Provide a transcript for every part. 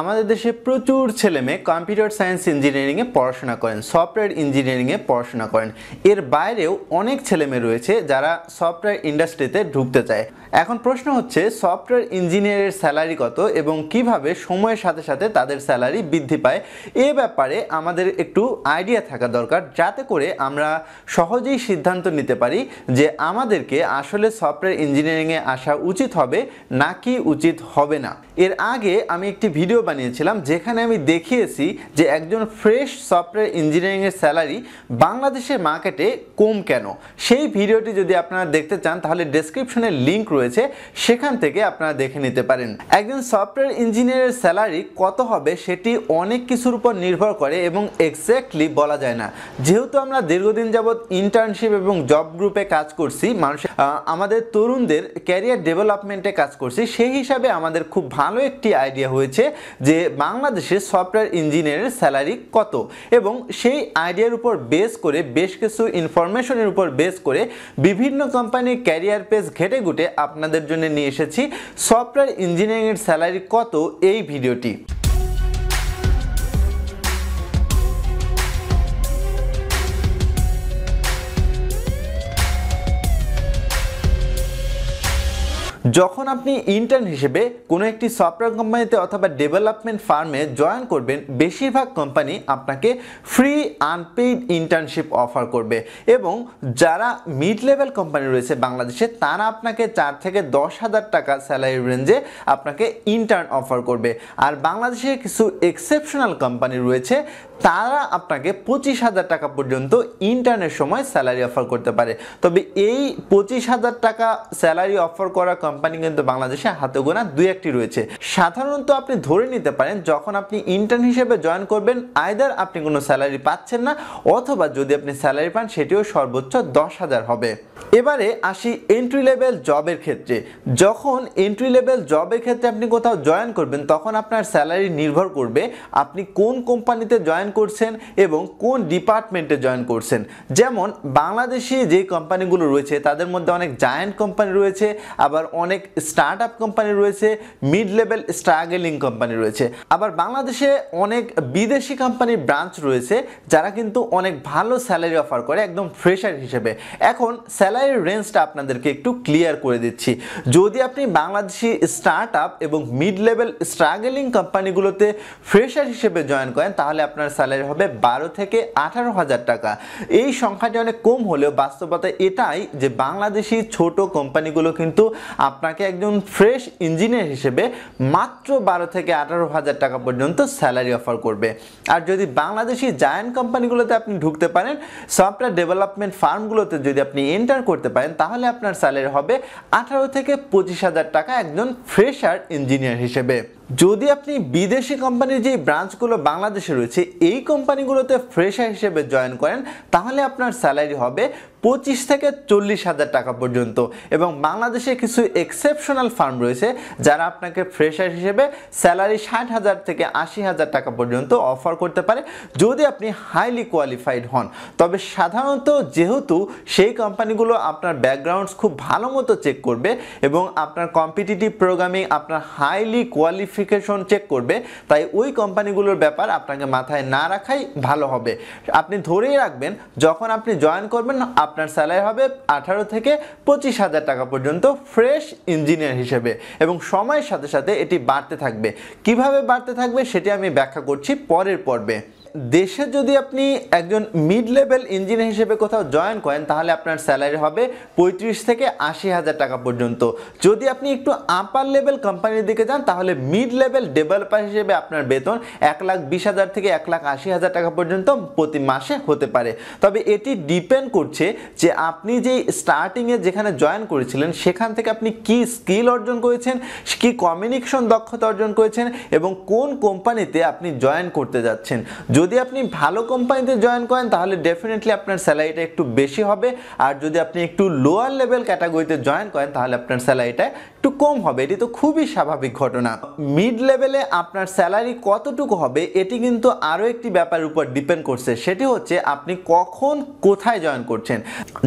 আমাদের দেশে প্রচুর ছেলে মেয়ে কম্পিউটার সায়েন্স ইঞ্জিনিয়ারিংয়ে পড়াশোনা করেন সফটওয়্যার ইঞ্জিনিয়ারিংয়ে পড়াশোনা করেন এর বাইরেও অনেক ছেলে মেয়ে রয়েছে যারা সফটওয়্যার ইন্ডাস্ট্রিতে ঢুকতে চায় এখন প্রশ্ন হচ্ছে সফটওয়্যার ইঞ্জিনিয়ারের স্যালারি কত এবং কিভাবে সময়ের সাথে সাথে তাদের স্যালারি বৃদ্ধি পায় এ ব্যাপারে আমাদের একটু আইডিয়া থাকা দরকার যাতে করে আমরা সহজেই সিদ্ধান্ত নিতে পারি যে আমাদেরকে আসলে সফটওয়্যার ইঞ্জিনিয়ারিংয়ে আসা উচিত হবে নাকি উচিত হবে না এর আগে আমি একটি ভিডিও ভিডিও বানিয়েছিলাম যেখানে আমি দেখিয়েছি যে একজন ফ্রেশ সফটওয়্যার ইঞ্জিনিয়ারিংয়ের স্যালারি বাংলাদেশের মার্কেটে কম কেন সেই ভিডিওটি যদি আপনারা দেখতে চান তাহলে ডেসক্রিপশনে লিঙ্ক রয়েছে সেখান থেকে আপনারা দেখে নিতে পারেন একজন সফটওয়্যার ইঞ্জিনিয়ারের স্যালারি কত হবে সেটি অনেক কিছুর উপর নির্ভর করে এবং এক্স্যাক্টলি বলা যায় না যেহেতু আমরা দীর্ঘদিন যাবৎ ইন্টার্নশিপ এবং জব গ্রুপে কাজ করছি মানুষ আমাদের তরুণদের ক্যারিয়ার ডেভেলপমেন্টে কাজ করছি সেই হিসাবে আমাদের খুব ভালো একটি আইডিয়া হয়েছে যে বাংলাদেশে সফটওয়্যার ইঞ্জিনিয়ারের স্যালারি কত এবং সেই আইডিয়ার উপর বেস করে বেশ কিছু ইনফরমেশনের উপর বেস করে বিভিন্ন কোম্পানির ক্যারিয়ার পেজ ঘেটে ঘুটে আপনাদের জন্য নিয়ে এসেছি সফটওয়্যার ইঞ্জিনিয়ারিংয়ের স্যালারি কত এই ভিডিওটি যখন আপনি ইন্টার্ন হিসেবে কোনো একটি সফটওয়্যার কোম্পানিতে অথবা ডেভেলপমেন্ট ফার্মে জয়েন করবেন বেশিরভাগ কোম্পানি আপনাকে ফ্রি আনপেইড ইন্টার্নশিপ অফার করবে এবং যারা মিড লেভেল কোম্পানি রয়েছে বাংলাদেশে তারা আপনাকে চার থেকে দশ হাজার টাকা স্যালারি রেঞ্জে আপনাকে ইন্টার্ন অফার করবে আর বাংলাদেশে কিছু এক্সেপশনাল কোম্পানি রয়েছে তারা আপনাকে পঁচিশ হাজার টাকা পর্যন্ত ইন্টার্নের সময় স্যালারি অফার করতে পারে তবে এই পঁচিশ হাজার টাকা স্যালারি অফার করা কোম্পানি কিন্তু বাংলাদেশে হাতে গোনা দুই একটি রয়েছে সাধারণত আপনি ধরে নিতে পারেন যখন আপনি ইন্টার্ন হিসেবে জয়েন করবেন আয়দার আপনি কোনো স্যালারি পাচ্ছেন না অথবা যদি আপনি স্যালারি পান সেটিও সর্বোচ্চ দশ হাজার হবে এবারে আসি এন্ট্রি লেভেল জবের ক্ষেত্রে যখন এন্ট্রি লেভেল জবের ক্ষেত্রে আপনি কোথাও জয়েন করবেন তখন আপনার স্যালারি নির্ভর করবে আপনি কোন কোম্পানিতে জয়েন জয়েন করছেন এবং কোন ডিপার্টমেন্টে জয়েন করছেন যেমন বাংলাদেশে যে কোম্পানিগুলো রয়েছে তাদের মধ্যে অনেক জায়ান্ট কোম্পানি রয়েছে আবার অনেক স্টার্ট আপ কোম্পানি রয়েছে মিড লেভেল স্ট্রাগেলিং কোম্পানি রয়েছে আবার বাংলাদেশে অনেক বিদেশি কোম্পানির ব্রাঞ্চ রয়েছে যারা কিন্তু অনেক ভালো স্যালারি অফার করে একদম ফ্রেশার হিসেবে এখন স্যালারির রেঞ্জটা আপনাদেরকে একটু ক্লিয়ার করে দিচ্ছি যদি আপনি বাংলাদেশি স্টার্ট আপ এবং মিড লেভেল স্ট্রাগেলিং কোম্পানিগুলোতে ফ্রেশার হিসেবে জয়েন করেন তাহলে আপনার স্যালারি হবে বারো থেকে আঠারো হাজার টাকা এই সংখ্যাটি অনেক কম হলেও বাস্তবতা এটাই যে বাংলাদেশি ছোট কোম্পানিগুলো কিন্তু আপনাকে একজন ফ্রেশ ইঞ্জিনিয়ার হিসেবে মাত্র বারো থেকে আঠারো হাজার টাকা পর্যন্ত স্যালারি অফার করবে আর যদি বাংলাদেশি জায়ান্ট কোম্পানিগুলোতে আপনি ঢুকতে পারেন সফটওয়্যার ডেভেলপমেন্ট ফার্মগুলোতে যদি আপনি এন্টার করতে পারেন তাহলে আপনার স্যালারি হবে আঠারো থেকে পঁচিশ হাজার টাকা একজন ফ্রেশার ইঞ্জিনিয়ার হিসেবে যদি আপনি বিদেশি কোম্পানির যে ব্রাঞ্চগুলো বাংলাদেশে রয়েছে এই কোম্পানিগুলোতে ফ্রেশার হিসেবে জয়েন করেন তাহলে আপনার স্যালারি হবে পঁচিশ থেকে চল্লিশ হাজার টাকা পর্যন্ত এবং বাংলাদেশে কিছু এক্সেপশনাল ফার্ম রয়েছে যারা আপনাকে ফ্রেশার হিসেবে স্যালারি ষাট হাজার থেকে আশি হাজার টাকা পর্যন্ত অফার করতে পারে যদি আপনি হাইলি কোয়ালিফাইড হন তবে সাধারণত যেহেতু সেই কোম্পানিগুলো আপনার ব্যাকগ্রাউন্ডস খুব ভালো মতো চেক করবে এবং আপনার কম্পিটিটিভ প্রোগ্রামিং আপনার হাইলি কোয়ালিফিকেশন চেক করবে তাই ওই কোম্পানিগুলোর ব্যাপার আপনাকে মাথায় না রাখাই ভালো হবে আপনি ধরেই রাখবেন যখন আপনি জয়েন করবেন আপনার স্যালারি হবে আঠারো থেকে পঁচিশ হাজার টাকা পর্যন্ত ফ্রেশ ইঞ্জিনিয়ার হিসেবে এবং সময়ের সাথে সাথে এটি বাড়তে থাকবে কিভাবে বাড়তে থাকবে সেটি আমি ব্যাখ্যা করছি পরের পর্বে দেশে যদি আপনি একজন মিড লেভেল ইঞ্জিনিয়ার হিসেবে কোথাও জয়েন করেন তাহলে আপনার স্যালারি হবে পঁয়ত্রিশ থেকে আশি হাজার টাকা পর্যন্ত যদি আপনি একটু আপার লেভেল কোম্পানির দিকে যান তাহলে মিড লেভেল ডেভেলপার হিসেবে আপনার বেতন এক লাখ বিশ হাজার থেকে এক লাখ আশি হাজার টাকা পর্যন্ত প্রতি মাসে হতে পারে তবে এটি ডিপেন্ড করছে যে আপনি যে স্টার্টিংয়ে যেখানে জয়েন করেছিলেন সেখান থেকে আপনি কি স্কিল অর্জন করেছেন কি কমিউনিকেশন দক্ষতা অর্জন করেছেন এবং কোন কোম্পানিতে আপনি জয়েন করতে যাচ্ছেন যদি আপনি ভালো কোম্পানিতে জয়েন করেন তাহলে ডেফিনেটলি আপনার স্যালারিটা একটু বেশি হবে আর যদি আপনি একটু লোয়ার লেভেল ক্যাটাগরিতে জয়েন করেন তাহলে আপনার স্যালারিটা একটু কম হবে এটি তো খুবই স্বাভাবিক ঘটনা মিড লেভেলে আপনার স্যালারি কতটুকু হবে এটি কিন্তু আরও একটি ব্যাপার উপর ডিপেন্ড করছে সেটি হচ্ছে আপনি কখন কোথায় জয়েন করছেন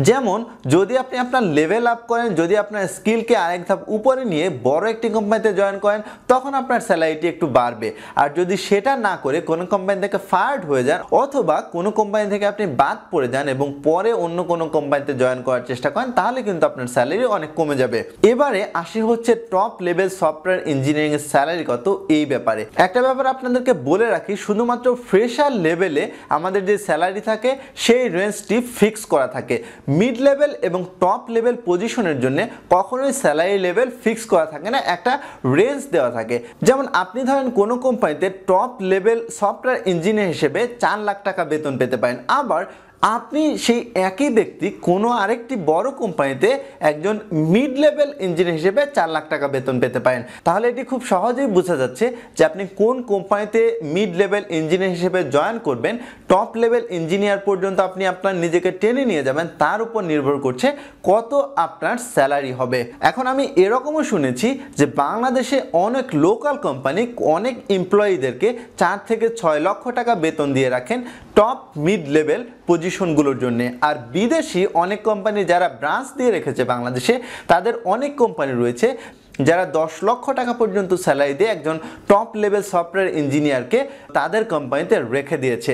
যেমন যদি আপনি আপনার লেভেল আপ করেন যদি আপনার স্কিলকে আরেক ধাপ উপরে নিয়ে বড় একটি কোম্পানিতে জয়েন করেন তখন আপনার স্যালারিটি একটু বাড়বে আর যদি সেটা না করে কোনো কোম্পানি থেকে ফায়ার্ড হয়ে যান অথবা কোনো কোম্পানি থেকে আপনি বাদ পড়ে যান এবং পরে অন্য কোনো কোম্পানিতে জয়েন করার চেষ্টা করেন তাহলে কিন্তু আপনার স্যালারি অনেক কমে যাবে এবারে আশি হচ্ছে টপ লেভেল সফটওয়্যার ইঞ্জিনিয়ারিং এর স্যালারি কত এই ব্যাপারে একটা ব্যাপার আপনাদেরকে বলে রাখি শুধুমাত্র ফ্রেশার লেভেলে আমাদের যে স্যালারি থাকে সেই রেঞ্জটি ফিক্স করা থাকে মিড লেভেল এবং টপ লেভেল পজিশনের জন্য কখনোই স্যালারি লেভেল ফিক্স করা থাকে না একটা রেঞ্জ দেওয়া থাকে যেমন আপনি ধরেন কোনো কোম্পানিতে টপ লেভেল সফটওয়্যার ইঞ্জিনিয়ার হিসেবে চার লাখ টাকা বেতন পেতে পারেন আবার আপনি সেই একই ব্যক্তি কোনো আরেকটি বড় কোম্পানিতে একজন মিড লেভেল ইঞ্জিনিয়ার হিসেবে চার লাখ টাকা বেতন পেতে পারেন তাহলে এটি খুব সহজেই বোঝা যাচ্ছে যে আপনি কোন কোম্পানিতে মিড লেভেল ইঞ্জিনিয়ার হিসেবে জয়েন করবেন টপ লেভেল ইঞ্জিনিয়ার পর্যন্ত আপনি আপনার নিজেকে টেনে নিয়ে যাবেন তার উপর নির্ভর করছে কত আপনার স্যালারি হবে এখন আমি এরকমও শুনেছি যে বাংলাদেশে অনেক লোকাল কোম্পানি অনেক এমপ্লয়ীদেরকে চার থেকে ছয় লক্ষ টাকা বেতন দিয়ে রাখেন টপ মিড লেভেল পজিশনগুলোর জন্য আর বিদেশি অনেক কোম্পানি যারা ব্রাঞ্চ দিয়ে রেখেছে বাংলাদেশে তাদের অনেক কোম্পানি রয়েছে যারা দশ লক্ষ টাকা পর্যন্ত স্যালারি দিয়ে একজন টপ লেভেল সফটওয়্যার ইঞ্জিনিয়ারকে তাদের কোম্পানিতে রেখে দিয়েছে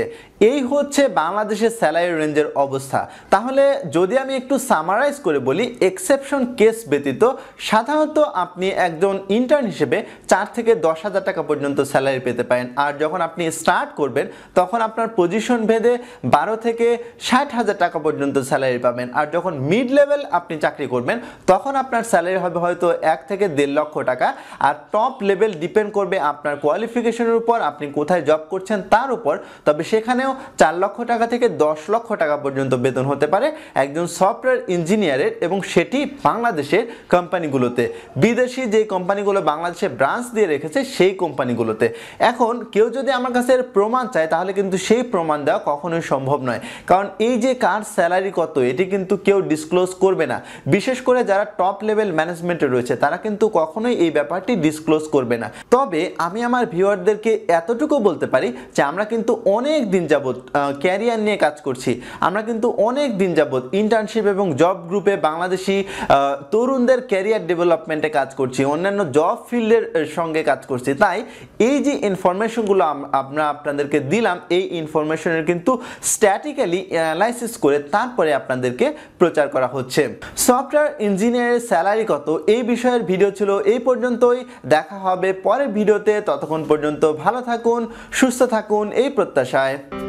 এই হচ্ছে বাংলাদেশের স্যালারি রেঞ্জের অবস্থা তাহলে যদি আমি একটু সামারাইজ করে বলি এক্সেপশন কেস ব্যতীত সাধারণত আপনি একজন ইন্টার্ন হিসেবে চার থেকে দশ হাজার টাকা পর্যন্ত স্যালারি পেতে পারেন আর যখন আপনি স্টার্ট করবেন তখন আপনার পজিশন ভেদে বারো থেকে ষাট হাজার টাকা পর্যন্ত স্যালারি পাবেন আর যখন মিড লেভেল আপনি চাকরি করবেন তখন আপনার স্যালারি হবে হয়তো এক থেকে দেড় লক্ষ টাকা আর টপ লেভেল ডিপেন্ড করবে আপনার কোয়ালিফিকেশনের উপর আপনি কোথায় জব করছেন তার উপর তবে সেখানেও চার লক্ষ টাকা থেকে দশ লক্ষ টাকা পর্যন্ত বেতন হতে পারে একজন সফটওয়্যার ইঞ্জিনিয়ারের এবং সেটি বাংলাদেশের কোম্পানিগুলোতে বিদেশি যে কোম্পানিগুলো বাংলাদেশে ব্রাঞ্চ দিয়ে রেখেছে সেই কোম্পানিগুলোতে এখন কেউ যদি আমার কাছে প্রমাণ চায় তাহলে কিন্তু সেই প্রমাণ দেওয়া কখনোই সম্ভব নয় কারণ এই যে কার স্যালারি কত এটি কিন্তু কেউ ডিসক্লোজ করবে না বিশেষ করে যারা টপ লেভেল ম্যানেজমেন্টে রয়েছে তারা কিন্তু কিন্তু কখনোই এই ব্যাপারটি ডিসক্লোজ করবে না তবে আমি আমার ভিউয়ারদেরকে এতটুকু বলতে পারি যে আমরা কিন্তু অনেক দিন যাবৎ ক্যারিয়ার নিয়ে কাজ করছি আমরা কিন্তু অনেক দিন যাবৎ ইন্টার্নশিপ এবং জব গ্রুপে বাংলাদেশি তরুণদের ক্যারিয়ার ডেভেলপমেন্টে কাজ করছি অন্যান্য জব ফিল্ডের সঙ্গে কাজ করছি তাই এই যে ইনফরমেশনগুলো আমরা আপনাদেরকে দিলাম এই ইনফরমেশনের কিন্তু স্ট্যাটিক্যালি অ্যানালাইসিস করে তারপরে আপনাদেরকে প্রচার করা হচ্ছে সফটওয়্যার ইঞ্জিনিয়ারের স্যালারি কত এই বিষয়ের ভিডিও ভিডিও ছিল এই পর্যন্তই দেখা হবে পরের ভিডিওতে ততক্ষণ পর্যন্ত ভালো থাকুন সুস্থ থাকুন এই প্রত্যাশায়